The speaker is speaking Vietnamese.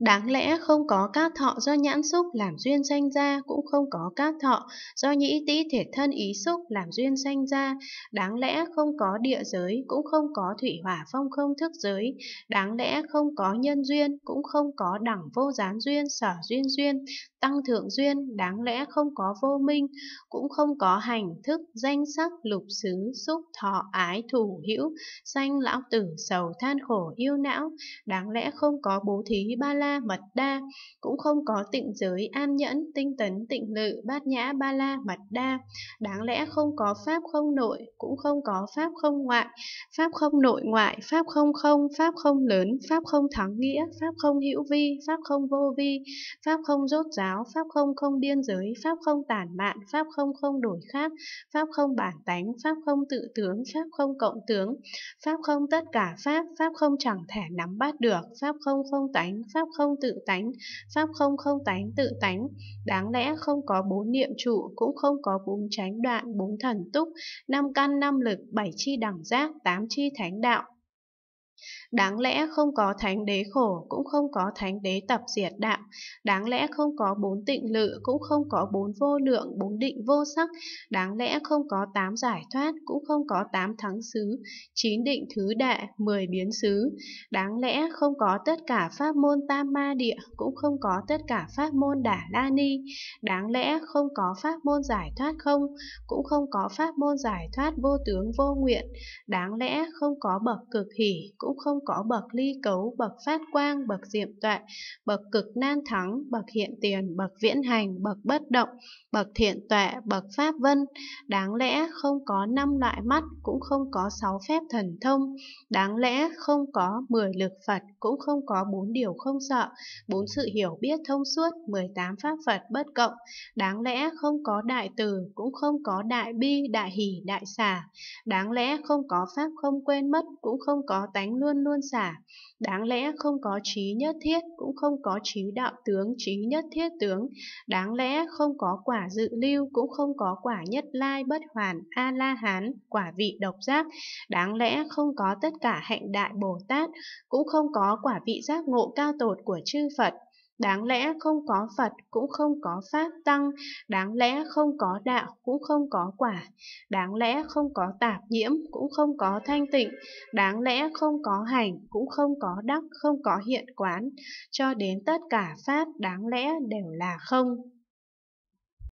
Đáng lẽ không có cát thọ do nhãn xúc làm duyên sanh ra, cũng không có cát thọ do nhĩ tĩ thể thân ý xúc làm duyên sanh ra. Đáng lẽ không có địa giới, cũng không có thủy hỏa phong không thức giới. Đáng lẽ không có nhân duyên, cũng không có đẳng vô gián duyên, sở duyên duyên, tăng thượng duyên. Đáng lẽ không có vô minh, cũng không có hành thức, danh sắc, lục xứ, xúc, thọ, ái, thủ, hữu, sanh, lão tử, sầu, than khổ, yêu não. Đáng lẽ không có bố thí ba la mật đa, cũng không có tịnh giới an nhẫn, tinh tấn, tịnh lự, bát nhã ba la mật đa. Đáng lẽ không có pháp không nội, cũng không có pháp không ngoại, pháp không nội ngoại, pháp không không, pháp không lớn, pháp không thắng nghĩa, pháp không hữu vi, pháp không vô vi, pháp không rốt giáo, pháp không không biên giới, pháp không tản mạn, pháp không không đổi khác, pháp không bản tánh, pháp không tự tướng, pháp không cộng tướng, pháp không tất cả pháp, pháp không chẳng thể nắm bắt được, pháp không không tánh, pháp không tự tánh, pháp không không tánh tự tánh, đáng lẽ không có bốn niệm trụ, cũng không có bốn tránh đoạn, bốn thần túc, năm căn năm lực, bảy chi đẳng giác, tám chi thánh đạo, Đáng lẽ không có thánh đế khổ, cũng không có thánh đế tập diệt đạo, đáng lẽ không có bốn tịnh lự, cũng không có bốn vô lượng, bốn định vô sắc, đáng lẽ không có tám giải thoát, cũng không có tám thắng xứ, chín định thứ đệ, mười biến xứ, đáng lẽ không có tất cả pháp môn tam ma địa, cũng không có tất cả pháp môn đả la ni, đáng lẽ không có pháp môn giải thoát không, cũng không có pháp môn giải thoát vô tướng vô nguyện, đáng lẽ không có bậc cực hỷ, cũng cũng không có bậc ly cấu, bậc phát quang, bậc diệm toại, bậc cực nan thắng, bậc hiện tiền, bậc viễn hành, bậc bất động, bậc thiện tọa, bậc pháp vân. Đáng lẽ không có năm loại mắt, cũng không có sáu phép thần thông. Đáng lẽ không có mười lực Phật, cũng không có bốn điều không sợ, bốn sự hiểu biết thông suốt, mười tám pháp Phật bất cộng. Đáng lẽ không có đại từ, cũng không có đại bi, đại hỷ, đại xả. Đáng lẽ không có pháp không quên mất, cũng không có tánh luôn luôn giả. Đáng lẽ không có trí nhất thiết, cũng không có trí đạo tướng, trí nhất thiết tướng. Đáng lẽ không có quả dự lưu, cũng không có quả nhất lai bất hoàn, A-la-hán, quả vị độc giác. Đáng lẽ không có tất cả hạnh đại Bồ Tát, cũng không có quả vị giác ngộ cao tột của chư Phật. Đáng lẽ không có Phật cũng không có Pháp Tăng, đáng lẽ không có đạo cũng không có quả, đáng lẽ không có tạp nhiễm cũng không có thanh tịnh, đáng lẽ không có hành cũng không có đắc, không có hiện quán, cho đến tất cả Pháp đáng lẽ đều là không.